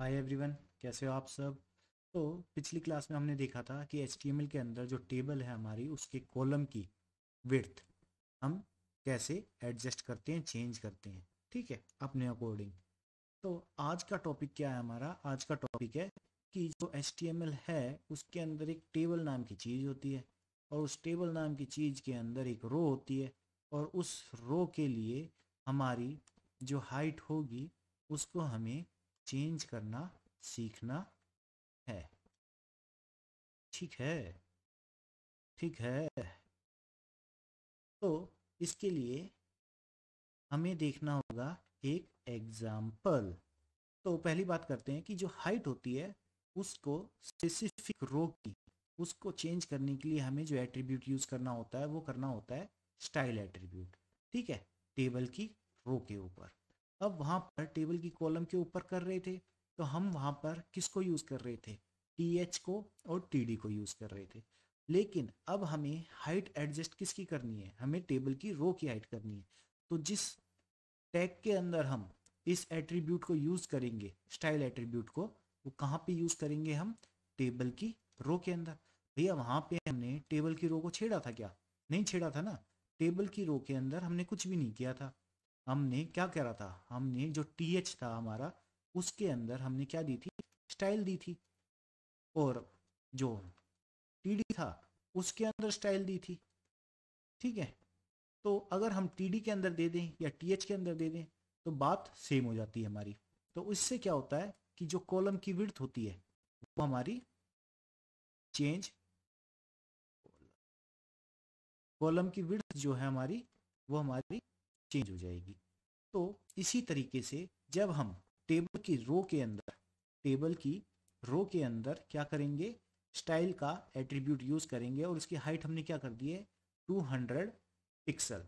hi everyone कैसे हो आप सब तो पिछली क्लास में हमने देखा था कि एच के अंदर जो टेबल है हमारी उसके कॉलम की विर्थ हम कैसे एडजस्ट करते हैं चेंज करते हैं ठीक है अपने अकॉर्डिंग तो आज का टॉपिक क्या है हमारा आज का टॉपिक है कि जो एच है उसके अंदर एक टेबल नाम की चीज़ होती है और उस टेबल नाम की चीज़ के अंदर एक रो होती है और उस रो के लिए हमारी जो हाइट होगी उसको हमें चेंज करना सीखना है ठीक है ठीक है तो इसके लिए हमें देखना होगा एक एग्जाम्पल तो पहली बात करते हैं कि जो हाइट होती है उसको स्पेसिफिक रो की उसको चेंज करने के लिए हमें जो एट्रीब्यूट यूज़ करना होता है वो करना होता है स्टाइल एट्रीब्यूट ठीक है टेबल की रो के ऊपर अब वहां पर टेबल की कॉलम के ऊपर कर रहे थे तो हम वहां पर किसको यूज कर रहे थे टी एच को और टी डी को यूज कर रहे थे लेकिन अब हमें हाइट एडजस्ट किसकी करनी है हमें टेबल की रो की हाइट करनी है तो जिस टैग के अंदर हम इस एट्रीब्यूट को यूज करेंगे स्टाइल एट्रीब्यूट को वो कहाँ पे यूज करेंगे हम टेबल की रो के अंदर भैया वहां पे हमने टेबल की रो को छेड़ा था क्या नहीं छेड़ा था ना टेबल की रो के अंदर हमने कुछ भी नहीं किया था हमने क्या करा था हमने जो टी एच था हमारा उसके अंदर हमने क्या दी थी स्टाइल दी थी और जो टी डी था उसके अंदर स्टाइल दी थी ठीक है तो अगर हम टी डी के अंदर दे दें या टी एच के अंदर दे दें तो बात सेम हो जाती है हमारी तो इससे क्या होता है कि जो कॉलम की विर्थ होती है वो हमारी चेंज कॉलम की विर्थ जो है हमारी वो हमारी चेंज हो जाएगी तो इसी तरीके से जब हम टेबल की रो के अंदर टेबल की रो के अंदर क्या करेंगे स्टाइल का एट्रीब्यूट यूज करेंगे और उसकी हाइट हमने क्या कर दी है 200 पिक्सल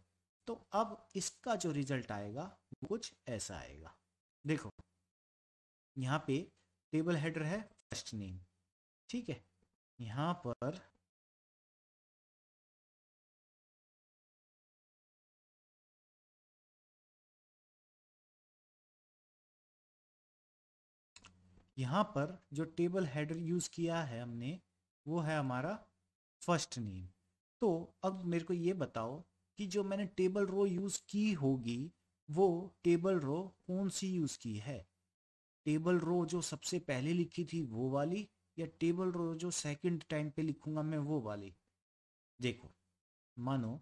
तो अब इसका जो रिजल्ट आएगा वो कुछ ऐसा आएगा देखो यहाँ पे टेबल हेडर है फर्स्ट नेम ठीक है यहाँ पर यहाँ पर जो टेबल हेडर यूज़ किया है हमने वो है हमारा फर्स्ट नेम तो अब मेरे को ये बताओ कि जो मैंने टेबल रो यूज़ की होगी वो टेबल रो कौन सी यूज़ की है टेबल रो जो सबसे पहले लिखी थी वो वाली या टेबल रो जो सेकंड टाइम पे लिखूंगा मैं वो वाली देखो मानो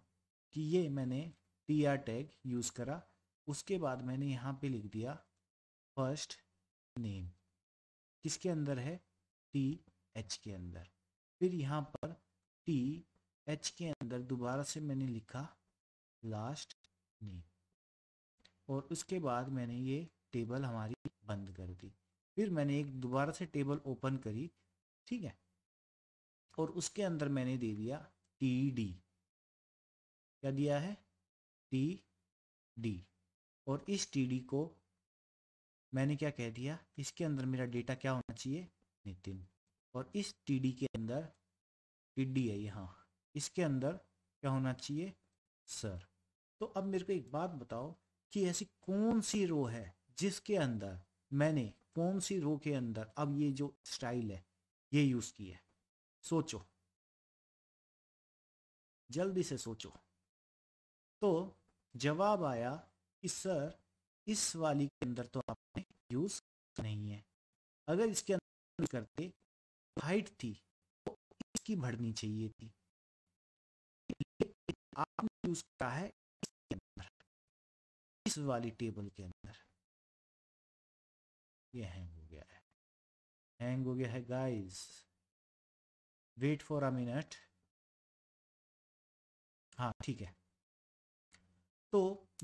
कि ये मैंने टी आर टैग यूज़ करा उसके बाद मैंने यहाँ पे लिख दिया फर्स्ट नेम किसके अंदर है टी एच के अंदर फिर यहाँ पर टी एच के अंदर दोबारा से मैंने लिखा लास्ट नेम और उसके बाद मैंने ये टेबल हमारी बंद कर दी फिर मैंने एक दोबारा से टेबल ओपन करी ठीक है और उसके अंदर मैंने दे दिया टी डी क्या दिया है टी डी और इस टी डी को मैंने क्या कह दिया इसके अंदर मेरा डेटा क्या होना चाहिए नितिन और इस टी के अंदर टीडी है यहाँ इसके अंदर क्या होना चाहिए सर तो अब मेरे को एक बात बताओ कि ऐसी कौन सी रो है जिसके अंदर मैंने कौन सी रो के अंदर अब ये जो स्टाइल है ये यूज की है सोचो जल्दी से सोचो तो जवाब आया कि सर इस वाली के अंदर तो आपने यूज नहीं है अगर इसके अंदर करते हाइट थी तो इसकी भरनी चाहिए थी आपने यूज किया है इसके अंदर इस वाली टेबल के अंदर ये हैंग हो गया है हैंग हो गया है guys wait for a minute हाँ ठीक है तो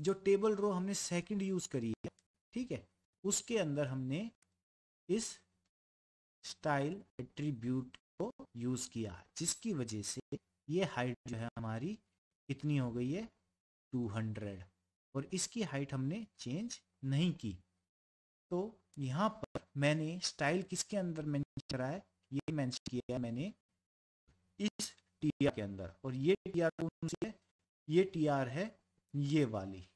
जो टेबल रो हमने सेकंड यूज करी है ठीक है उसके अंदर हमने इस स्टाइल एट्रीब्यूट को यूज किया जिसकी वजह से ये हाइट जो है हमारी कितनी हो गई है 200 और इसकी हाइट हमने चेंज नहीं की तो यहाँ पर मैंने स्टाइल किसके अंदर मैंने करा है ये मैं किया है मैंने इस टीआर के अंदर और ये टी आर कौन सी है ये टी आर है ये वाली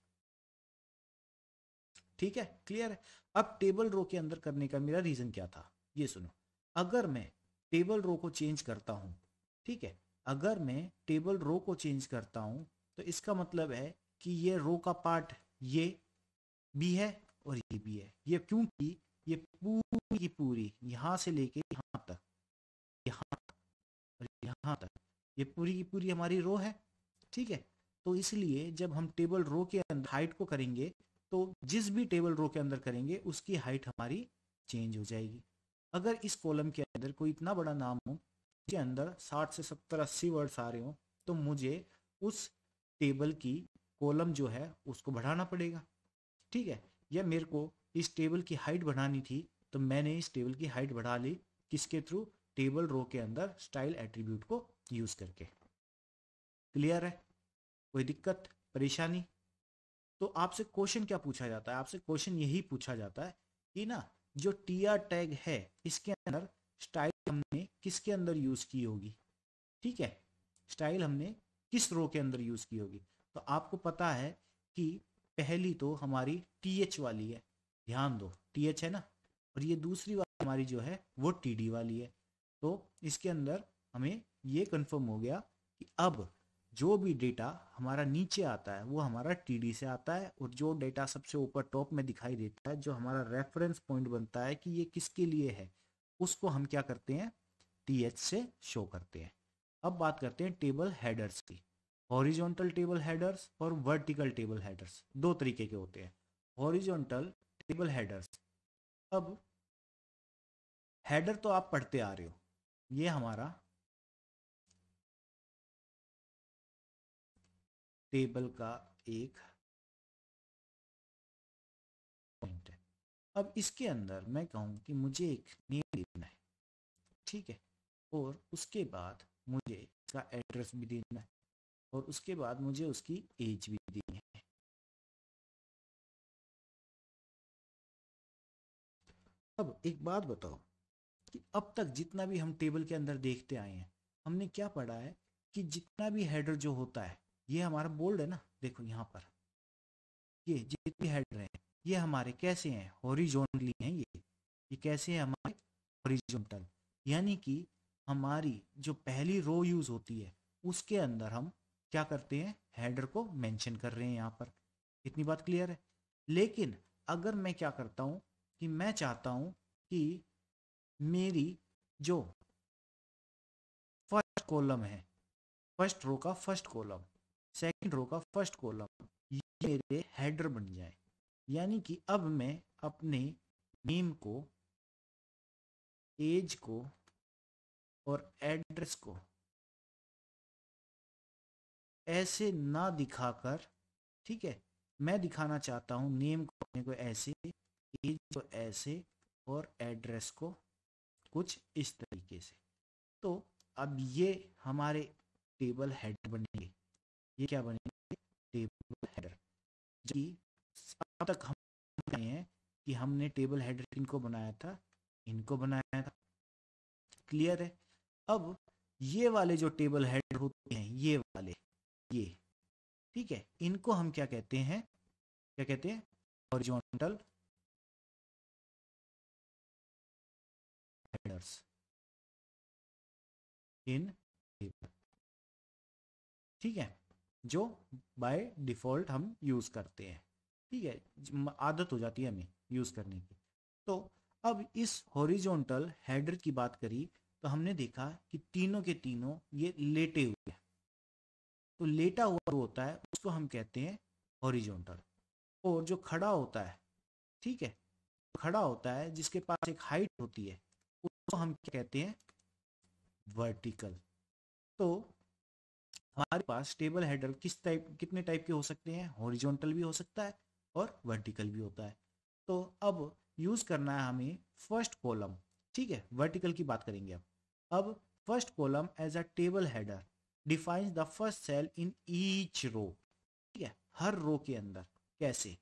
ठीक है क्लियर है अब टेबल रो के अंदर करने का मेरा रीजन क्या था ये सुनो अगर मैं टेबल रो को चेंज करता हूं ठीक है अगर मैं टेबल रो को चेंज करता हूं तो इसका मतलब है कि ये रो का पार्ट ये भी है और ये भी है ये क्योंकि ये पूरी की पूरी यहां से लेके यहां तक तक और यहां तक ये पूरी की पूरी हमारी रो है ठीक है तो इसलिए जब हम टेबल रो के अंदर हाइट को करेंगे तो जिस भी टेबल रो के अंदर करेंगे उसकी हाइट हमारी चेंज हो जाएगी अगर इस कॉलम के अंदर कोई इतना बड़ा नाम हो जिसके अंदर 60 से सत्तर अस्सी वर्ड्स आ रहे हो तो मुझे उस टेबल की कॉलम जो है उसको बढ़ाना पड़ेगा ठीक है या मेरे को इस टेबल की हाइट बढ़ानी थी तो मैंने इस टेबल की हाइट बढ़ा ली किसके थ्रू टेबल रो के अंदर स्टाइल एट्रीब्यूट को यूज़ करके क्लियर है कोई दिक्कत परेशानी तो आपसे क्वेश्चन क्या पूछा जाता है आपसे क्वेश्चन यही पूछा जाता है कि ना जो टी आर टैग है इसके अंदर स्टाइल हमने किसके अंदर यूज़ की होगी ठीक है स्टाइल हमने किस रो के अंदर यूज़ की होगी तो आपको पता है कि पहली तो हमारी टी एच वाली है ध्यान दो टी एच है ना और ये दूसरी वाली हमारी जो है वो टी डी वाली है तो इसके अंदर हमें ये कंफर्म हो गया कि अब जो भी डेटा हमारा नीचे आता है वो हमारा टी से आता है और जो डेटा सबसे ऊपर टॉप में दिखाई देता है जो हमारा रेफरेंस पॉइंट बनता है कि ये किसके लिए है उसको हम क्या करते हैं टी से शो करते हैं अब बात करते हैं टेबल हेडर्स की हॉरिजॉन्टल टेबल हेडर्स और वर्टिकल टेबल हेडर्स दो तरीके के होते हैं हॉरिजॉन्टल टेबल हेडर्स अब हेडर तो आप पढ़ते आ रहे हो ये हमारा टेबल का एक पॉइंट है अब इसके अंदर मैं कहूँ कि मुझे एक नेम देना है ठीक है और उसके बाद मुझे इसका एड्रेस भी देना है और उसके बाद मुझे उसकी एज भी देनी है अब एक बात बताओ कि अब तक जितना भी हम टेबल के अंदर देखते आए हैं हमने क्या पढ़ा है कि जितना भी हेडर जो होता है ये हमारा बोल्ड है ना देखो यहाँ पर ये हेड रहे हैं ये हमारे कैसे हैं हॉरिजॉन्टली हैं ये ये कैसे हैं हमारे हॉरिजॉन्टल यानी कि हमारी जो पहली रो यूज होती है उसके अंदर हम क्या करते हैं हेडर को मेंशन कर रहे हैं यहाँ पर इतनी बात क्लियर है लेकिन अगर मैं क्या करता हूँ कि मैं चाहता हूँ कि मेरी जो फर्स्ट कॉलम है फर्स्ट रो का फर्स्ट कॉलम सेकेंड रो का फर्स्ट कॉलम ये मेरे हेडर बन जाए यानी कि अब मैं अपने नेम को एज को और एड्रेस को ऐसे ना दिखाकर ठीक है मैं दिखाना चाहता हूँ नेम को अपने को ऐसे एज को ऐसे और एड्रेस को कुछ इस तरीके से तो अब ये हमारे टेबल हेड बनेंगे ये क्या बनेंगे टेबल हेडर जबकि अब तक हम रहे हैं कि हमने टेबल हेडर इनको बनाया था इनको बनाया था क्लियर है अब ये वाले जो टेबल हेडर होते हैं ये वाले ये ठीक है इनको हम क्या कहते हैं क्या कहते हैं हॉरिजॉन्टल हेडर्स इन टेबल ठीक है जो बाय डिफ़ॉल्ट हम यूज़ करते हैं ठीक है आदत हो जाती है हमें यूज़ करने की तो अब इस हॉरिजॉन्टल हेडर की बात करी तो हमने देखा कि तीनों के तीनों ये लेटे हुए हैं तो लेटा हुआ जो होता है उसको हम कहते हैं हॉरिजॉन्टल और जो खड़ा होता है ठीक है खड़ा होता है जिसके पास एक हाइट होती है उसको हम कहते हैं वर्टिकल तो हमारे पास टेबल हेडर किस टाइप कितने टाइप के हो सकते हैं हॉरिजॉन्टल भी हो सकता है और वर्टिकल भी होता है तो अब यूज़ करना है हमें फर्स्ट कॉलम ठीक है वर्टिकल की बात करेंगे अब अब first column as a table header define the first cell in each row ठीक है हर रो के अंदर कैसे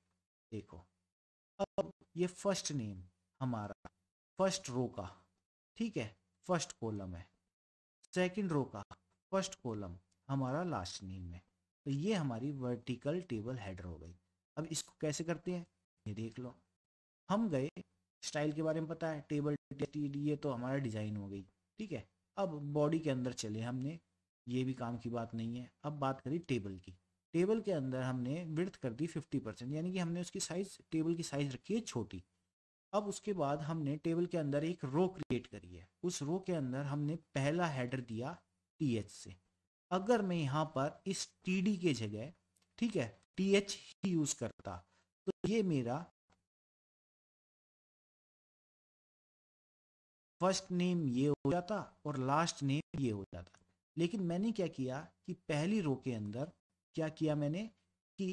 देखो अब ये फर्स्ट नेम हमारा फर्स्ट रो का ठीक है फर्स्ट कॉलम है सेकंड रो का फर्स्ट कॉलम हमारा लास्ट नेम है तो ये हमारी वर्टिकल टेबल हेडर हो गई अब इसको कैसे करते हैं ये देख लो हम गए स्टाइल के बारे में पता है टेबल ये तो हमारा डिज़ाइन हो गई ठीक है अब बॉडी के अंदर चले हमने ये भी काम की बात नहीं है अब बात करी टेबल की टेबल के अंदर हमने विर्थ कर दी फिफ्टी परसेंट यानी कि हमने उसकी साइज टेबल की साइज रखी है छोटी अब उसके बाद हमने टेबल के अंदर एक रो क्रिएट करी है उस रो के अंदर हमने पहला हेडर दिया टी एच से अगर मैं यहाँ पर इस टी डी के जगह ठीक है टी एच ही यूज करता तो ये मेरा फर्स्ट नेम ये हो जाता और लास्ट नेम ये हो जाता लेकिन मैंने क्या किया कि पहली रो के अंदर क्या किया मैंने कि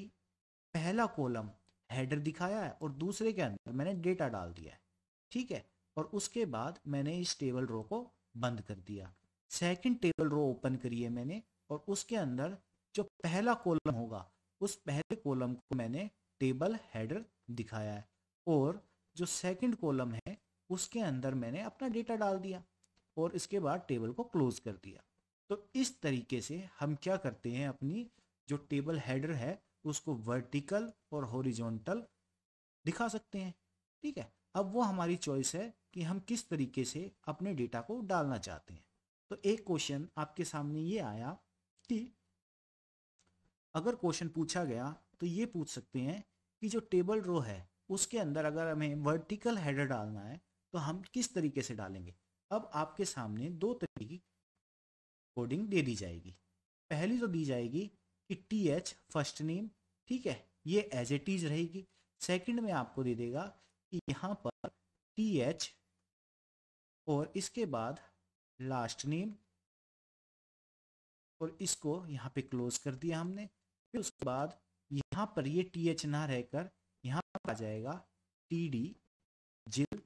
पहला कॉलम हेडर दिखाया है और दूसरे के अंदर मैंने डेटा डाल दिया है ठीक है और उसके बाद मैंने इस टेबल रो को बंद कर दिया सेकंड टेबल रो ओपन करी है मैंने और उसके अंदर जो पहला कॉलम होगा उस पहले कॉलम को मैंने टेबल हेडर दिखाया है और जो सेकंड कॉलम है उसके अंदर मैंने अपना डेटा डाल दिया और इसके बाद टेबल को क्लोज कर दिया तो इस तरीके से हम क्या करते हैं अपनी जो टेबल हेडर है उसको वर्टिकल और हॉरिजॉन्टल दिखा सकते हैं ठीक है अब वो हमारी चॉइस है कि हम किस तरीके से अपने डेटा को डालना चाहते हैं तो एक क्वेश्चन आपके सामने ये आया कि अगर क्वेश्चन पूछा गया तो ये पूछ सकते हैं कि जो टेबल रो है उसके अंदर अगर हमें वर्टिकल हेडर डालना है तो हम किस तरीके से डालेंगे अब आपके सामने दो तरीके की कोडिंग दे दी जाएगी पहली तो दी जाएगी कि टी एच फर्स्ट नेम ठीक है ये एज ए टीज रहेगी सेकंड में आपको दे देगा कि यहाँ पर टी एच और इसके बाद लास्ट नेम और इसको यहाँ पे क्लोज कर दिया हमने फिर उसके बाद यहाँ पर ये टी एच ना रहकर यहाँ आ जाएगा टी डी जिल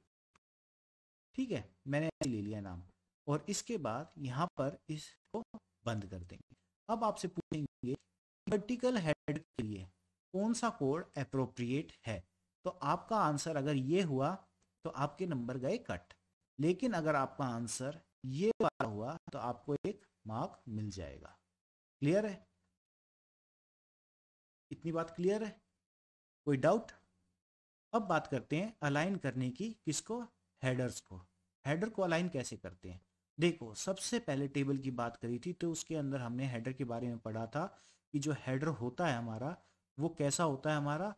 ठीक है मैंने ले लिया नाम और इसके बाद यहाँ पर इसको बंद कर देंगे अब आपसे पूछेंगे वर्टिकल हेड के लिए कौन सा कोड अप्रोप्रिएट है तो आपका आंसर अगर ये हुआ तो आपके नंबर गए कट लेकिन अगर आपका आंसर ये वाला हुआ तो आपको एक मार्क मिल जाएगा क्लियर है इतनी बात क्लियर है कोई डाउट अब बात करते हैं अलाइन करने की किसको हेडर्स को हेडर को अलाइन कैसे करते हैं देखो सबसे पहले टेबल की बात करी थी तो उसके अंदर हमने हेडर के बारे में पढ़ा था कि जो हेडर होता है हमारा वो कैसा होता है हमारा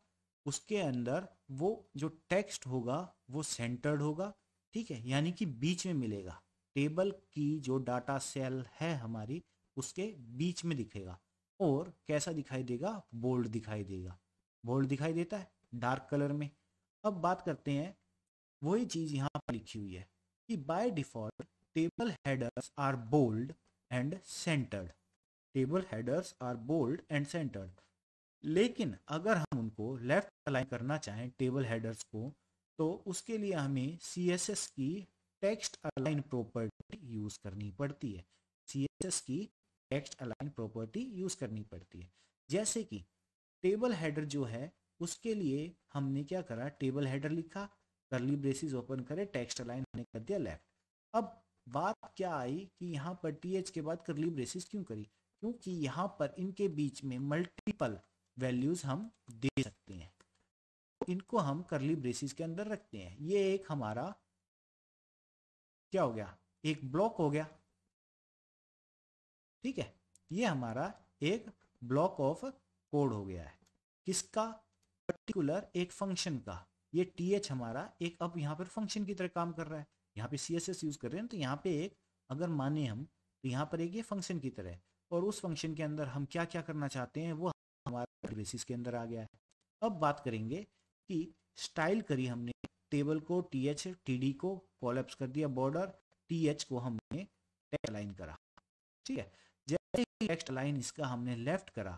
उसके अंदर वो जो टेक्स्ट होगा वो सेंटर्ड होगा ठीक है यानी कि बीच में मिलेगा टेबल की जो डाटा सेल है हमारी उसके बीच में दिखेगा और कैसा दिखाई देगा बोल्ड दिखाई देगा बोल्ड दिखाई देता है डार्क कलर में अब बात करते हैं वही चीज़ यहाँ पर लिखी हुई है कि by default table headers are bold and centered table headers are bold and centered लेकिन अगर हम उनको लेफ्ट अलाइन करना चाहें टेबल हेडर्स को तो उसके लिए हमें सी की टेक्स्ट अलाइन प्रॉपर्टी यूज करनी पड़ती है सी की टेक्स्ट अलाइन प्रॉपर्टी यूज करनी पड़ती है जैसे कि टेबल हेडर जो है उसके लिए हमने क्या करा टेबल हेडर लिखा करली ब्रेसिस ओपन करे टेक्स्ट अलाइन हमने कर दिया लेफ्ट अब बात क्या आई कि यहाँ पर टी एच के बाद करली ब्रेसिस क्यों करी क्योंकि यहाँ पर इनके बीच में मल्टीपल वैल्यूज हम दे सकते हैं तो इनको हम करली ब्रेसिस के अंदर रखते हैं ये एक हमारा क्या हो गया एक ब्लॉक हो गया ठीक है ये हमारा एक ब्लॉक ऑफ कोड हो गया है किसका पर्टिकुलर एक फंक्शन का ये टी एच हमारा एक अब यहाँ पर फंक्शन की तरह काम कर रहा है यहाँ पे सी एस एस यूज कर रहे हैं तो यहाँ पे एक अगर माने हम तो यहाँ पर एक ये फंक्शन की तरह और उस फंक्शन के अंदर हम क्या क्या करना चाहते हैं वो हमारा बेसिस के अंदर आ गया है अब बात करेंगे कि स्टाइल करी हमने टेबल को टी एच टी डी को कोलेप्स कर दिया बॉर्डर टी एच को हमने टेक्स्ट लाइन करा ठीक है जैसे ही टेक्स्ट लाइन इसका हमने लेफ्ट करा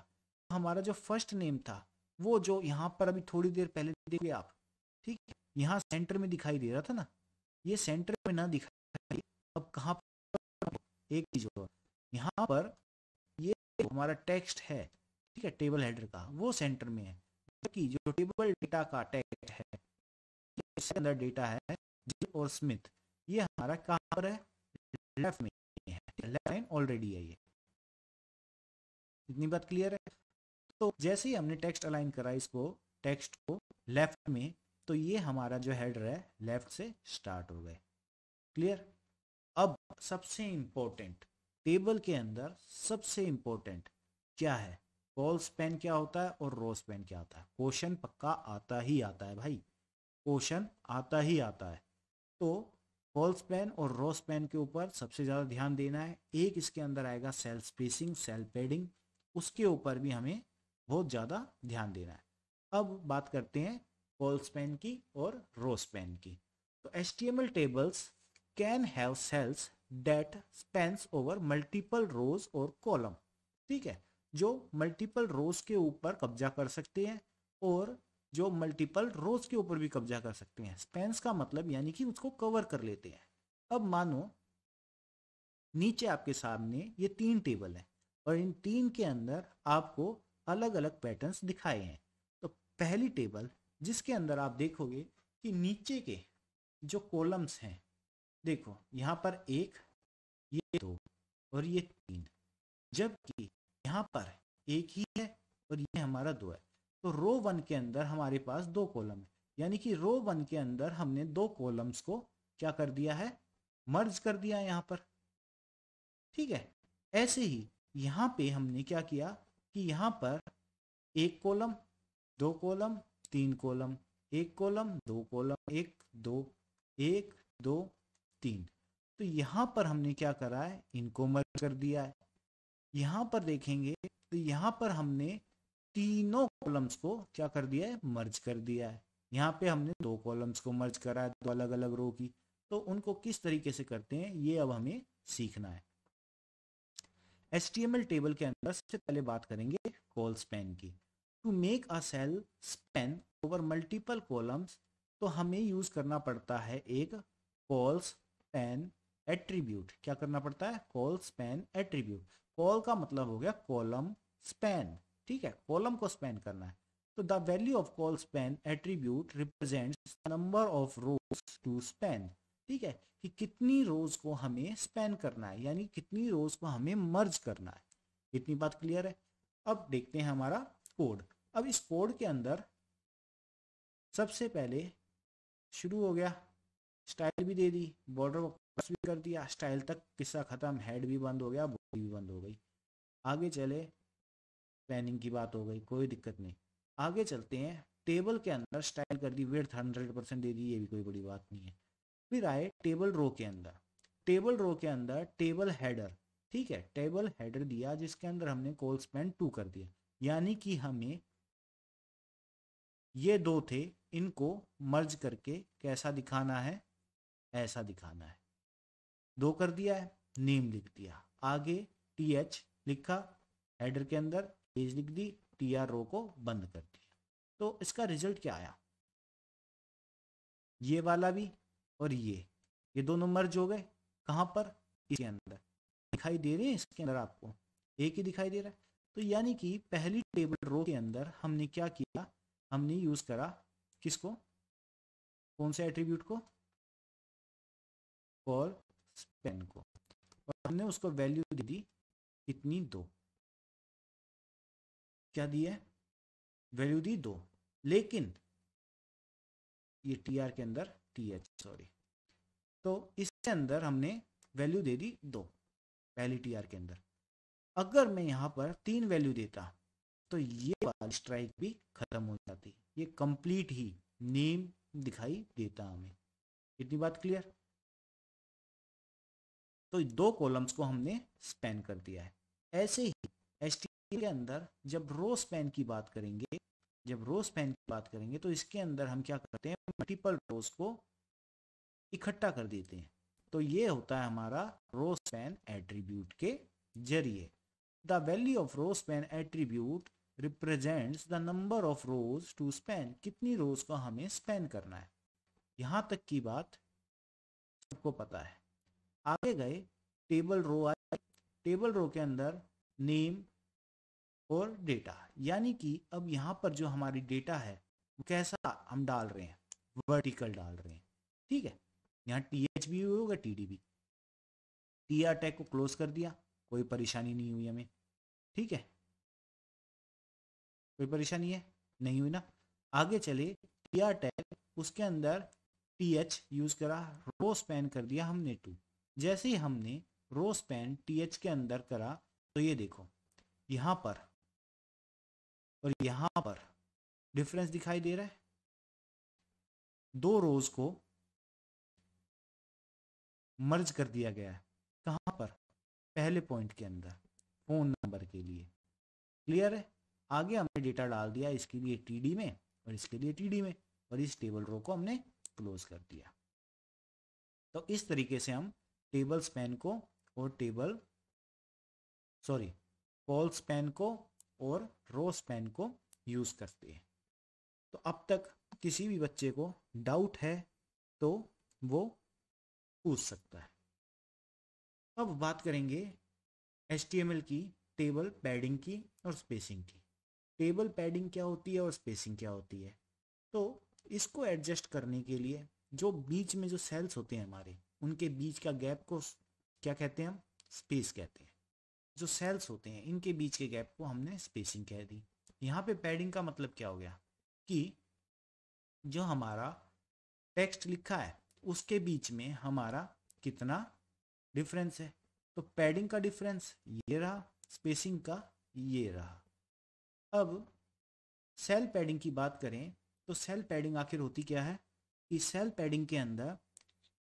तो हमारा जो फर्स्ट नेम था वो जो यहाँ पर अभी थोड़ी देर पहले देखिए आप ठीक है यहाँ सेंटर में दिखाई दे रहा था ना ये सेंटर में ना दिखाई अब कहाँ पर एक चीज और यहाँ पर ये हमारा टेक्स्ट है ठीक है टेबल हेडर का वो सेंटर में है जबकि जो टेबल डेटा का टेक्स्ट है इसके अंदर डेटा है जी और स्मिथ ये हमारा कहाँ पर है लेफ्ट में है लाइन ऑलरेडी है ये इतनी बात क्लियर है तो जैसे ही हमने टेक्स्ट अलाइन करा इसको टेक्स्ट को लेफ्ट में तो ये हमारा जो हेडर है लेफ्ट से स्टार्ट हो गए क्लियर अब सबसे इम्पोर्टेंट टेबल के अंदर सबसे इम्पोर्टेंट क्या है कॉल स्पेन क्या होता है और रो स्पेन क्या होता है क्वेश्चन पक्का आता ही आता है भाई क्वेश्चन आता ही आता है तो फॉल्स पैन और रोस प्लान के ऊपर सबसे ज़्यादा ध्यान देना है एक इसके अंदर आएगा सेल स्पेसिंग सेल पेडिंग उसके ऊपर भी हमें बहुत ज़्यादा ध्यान देना है अब बात करते हैं फॉल्स प्लान की और रोस प्लान की तो H tables can have cells that span over multiple rows और कॉलम ठीक है जो मल्टीपल रोज के ऊपर कब्जा कर सकते हैं और जो मल्टीपल रोज के ऊपर भी कब्जा कर सकते हैं स्पेंस का मतलब यानी कि उसको कवर कर लेते हैं अब मानो नीचे आपके सामने ये तीन टेबल हैं और इन तीन के अंदर आपको अलग अलग पैटर्न्स दिखाए हैं तो पहली टेबल जिसके अंदर आप देखोगे कि नीचे के जो कॉलम्स हैं देखो यहाँ पर एक ये दो और ये तीन जबकि यहाँ पर एक ही है और ये हमारा दो है तो रो वन के अंदर हमारे पास दो कॉलम है यानी कि रो वन के अंदर हमने दो कॉलम्स को क्या कर दिया है मर्ज कर दिया यहाँ पर ठीक है ऐसे ही यहाँ पे हमने क्या किया कि यहाँ पर एक कॉलम दो कॉलम तीन कॉलम एक कॉलम दो कॉलम एक दो एक दो तीन तो यहाँ पर हमने क्या करा है इनको मर्ज कर दिया है यहाँ पर देखेंगे तो यहाँ पर हमने तीनों कॉलम्स को क्या कर दिया है मर्ज कर दिया है यहाँ पे हमने दो कॉलम्स को मर्ज करा है दो अलग अलग रो की तो उनको किस तरीके से करते हैं ये अब हमें सीखना है एल टेबल के अंदर सबसे पहले बात करेंगे कॉल स्पेन की to make a cell span over multiple columns तो हमें यूज करना पड़ता है एक कॉल स्पैन एट्रीब्यूट क्या करना पड़ता है कॉल स्पेन एट्रीब्यूट कॉल का मतलब हो गया कॉलम स्पेन ठीक है कॉलम को स्पेन करना है तो the value of colspan attribute represent number of rows to span ठीक है कि कितनी रोज को हमें स्पेन करना है यानी कितनी रोज को हमें मर्ज करना है इतनी बात क्लियर है अब देखते हैं हमारा कोड अब इस कोड के अंदर सबसे पहले शुरू हो गया स्टाइल भी दे दी बॉर्डर भी कर दिया स्टाइल तक किस्सा खत्म हेड भी बंद हो गया बॉडी भी बंद हो गई आगे चले प्लानिंग की बात हो गई कोई दिक्कत नहीं आगे चलते हैं टेबल के अंदर स्टाइल कर दी वेड हंड्रेड परसेंट दे दी ये भी कोई बड़ी बात नहीं है फिर आए टेबल रो के अंदर टेबल रो के अंदर टेबल हेडर ठीक है टेबल हेडर दिया जिसके अंदर हमने कॉल स्पेंड टू कर दिया यानी कि हमें ये दो थे इनको मर्ज करके कैसा दिखाना है ऐसा दिखाना है दो कर दिया है नेम लिख दिया आगे टी एच लिखा हेडर के अंदर भेज लिख दी टी आर रो को बंद कर दिया तो इसका रिजल्ट क्या आया ये वाला भी और ये ये दोनों मर्ज हो गए कहाँ पर इसके अंदर दिखाई दे रहे हैं इसके अंदर आपको एक ही दिखाई दे रहा है तो यानी कि पहली टेबल रो के अंदर हमने क्या किया हमने यूज करा किसको कौन से एट्रीब्यूट को और स्पेन को और हमने उसको वैल्यू दे दी कितनी दो क्या दी है वैल्यू दी दो लेकिन ये टी आर के अंदर टी एच सॉरी तो इसके अंदर हमने वैल्यू दे दी दो पहली टी आर के अंदर अगर मैं यहाँ पर तीन वैल्यू देता तो ये वाली स्ट्राइक भी खत्म हो जाती ये कंप्लीट ही नेम दिखाई देता हमें इतनी बात क्लियर तो दो कॉलम्स को हमने स्पेन कर दिया है ऐसे ही के अंदर जब रोस पैन की बात करेंगे जब रोज पैन की बात करेंगे तो इसके अंदर हम क्या करते हैं मल्टीपल रोज को इकट्ठा कर देते हैं तो ये होता है हमारा रोस पैन एट्रीब्यूट के जरिए the value of rowspan attribute represents the number of rows to span कितनी रोज को हमें स्पेन करना है यहाँ तक की बात सबको पता है आगे गए टेबल रो आए टेबल रो के अंदर नेम और डेटा यानी कि अब यहाँ पर जो हमारी डेटा है वो कैसा हम डाल रहे हैं वर्टिकल डाल रहे हैं ठीक है यहाँ टी एच भी होगा टी डी भी टी आर टैग को क्लोज कर दिया कोई परेशानी नहीं हुई हमें ठीक है कोई परेशानी है नहीं हुई ना आगे चले टी आर टैग उसके अंदर टी एच यूज करा रो स्पैन कर दिया हमने टू जैसे ही हमने रो स्पैन टी एच के अंदर करा तो ये देखो यहाँ पर और यहाँ पर डिफरेंस दिखाई दे रहा है दो रोज को मर्ज कर दिया गया है कहाँ पर पहले पॉइंट के अंदर फोन नंबर के लिए क्लियर है आगे हमने डेटा डाल दिया इसके लिए टीडी में और इसके लिए टीडी में और इस टेबल रो को हमने क्लोज कर दिया तो इस तरीके से हम टेबल स्पैन को और टेबल सॉरी कॉल स्पैन को और रोज पेन को यूज करते हैं तो अब तक किसी भी बच्चे को डाउट है तो वो पूछ सकता है अब बात करेंगे एच की टेबल पैडिंग की और स्पेसिंग की टेबल पैडिंग क्या होती है और स्पेसिंग क्या होती है तो इसको एडजस्ट करने के लिए जो बीच में जो सेल्स होते हैं हमारे उनके बीच का गैप को क्या कहते हैं हम स्पेस कहते हैं जो सेल्स होते हैं इनके बीच के गैप को हमने स्पेसिंग कह दी यहाँ पे पैडिंग का मतलब क्या हो गया कि जो हमारा टेक्स्ट लिखा है उसके बीच में हमारा कितना डिफरेंस है तो पैडिंग का डिफरेंस ये रहा स्पेसिंग का ये रहा अब सेल पैडिंग की बात करें तो सेल पैडिंग आखिर होती क्या है कि सेल पैडिंग के अंदर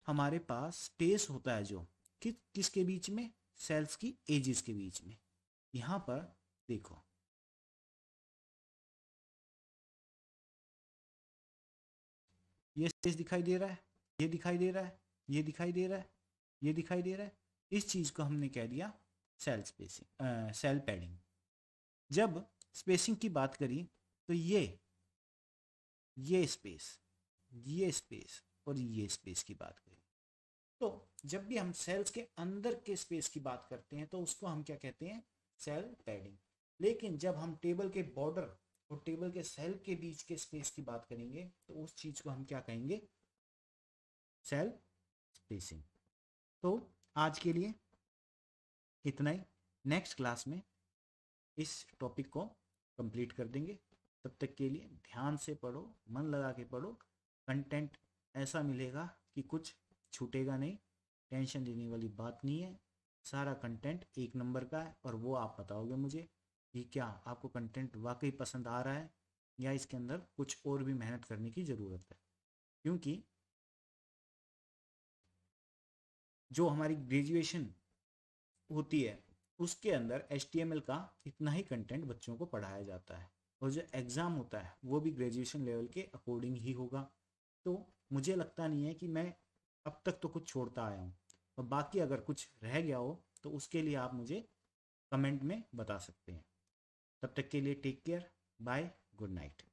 हमारे पास स्पेस होता है जो किस किसके बीच में सेल्स की एजेस के बीच में यहां पर देखो ये स्पेस दिखाई दे रहा है ये दिखाई दे रहा है ये दिखाई दे रहा है ये दिखाई दे रहा है इस चीज़ को हमने कह दिया सेल स्पेसिंग सेल पैडिंग जब स्पेसिंग की बात करी तो ये ये स्पेस ये स्पेस और ये स्पेस की बात करें तो जब भी हम सेल्स के अंदर के स्पेस की बात करते हैं तो उसको हम क्या कहते हैं सेल पैडिंग लेकिन जब हम टेबल के बॉर्डर और टेबल के सेल के बीच के स्पेस की बात करेंगे तो उस चीज को हम क्या कहेंगे सेल स्पेसिंग तो आज के लिए इतना ही नेक्स्ट क्लास में इस टॉपिक को कंप्लीट कर देंगे तब तक के लिए ध्यान से पढ़ो मन लगा के पढ़ो कंटेंट ऐसा मिलेगा कि कुछ छूटेगा नहीं टेंशन लेने वाली बात नहीं है सारा कंटेंट एक नंबर का है और वो आप बताओगे मुझे कि क्या आपको कंटेंट वाकई पसंद आ रहा है या इसके अंदर कुछ और भी मेहनत करने की ज़रूरत है क्योंकि जो हमारी ग्रेजुएशन होती है उसके अंदर एच का इतना ही कंटेंट बच्चों को पढ़ाया जाता है और जो एग्ज़ाम होता है वो भी ग्रेजुएशन लेवल के अकॉर्डिंग ही होगा तो मुझे लगता नहीं है कि मैं अब तक तो कुछ छोड़ता आया हूँ और बाकी अगर कुछ रह गया हो तो उसके लिए आप मुझे कमेंट में बता सकते हैं तब तक के लिए take care bye good night